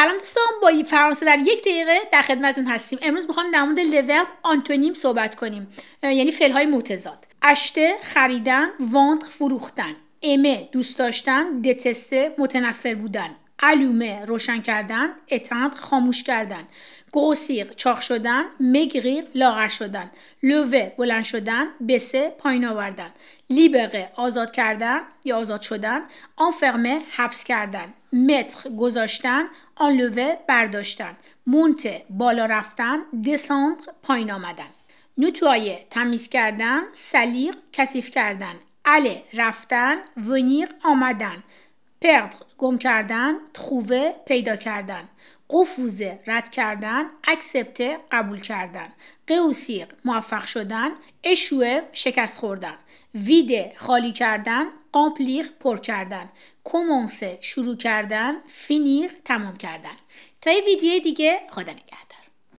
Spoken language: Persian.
سلام دوستان با فرانسه در یک دقیقه در خدمتون هستیم امروز میخوام در مورد لورب آنتونیم صحبت کنیم یعنی های متضاد اشته خریدن واند فروختن امه دوست داشتن دتسته متنفر بودن علومه روشن کردن اتند خاموش کردن گوسیق چاخ شدن مگریق لاغر شدن لوه بلند شدن بسه پایین آوردن لیبقه آزاد کردن یا آزاد شدن آنفرمه حبس کردن متر گذاشتن لوه برداشتن مونته بالا رفتن دساندر پایین آمدن نوتوایه تمیز کردن سلیق کثیف کردن اله رفتن ونیق آمدن پرد گم کردن خوبه پیدا کردن قفوزه رد کردن اکسپته قبول کردن قوسیق موفق شدن اشوه شکست خوردن ویده خالی کردن قامپلیغ پر کردن کومونسه شروع کردن فینیغ تمام کردن تا یه ویدیو دیگه خدا نگهد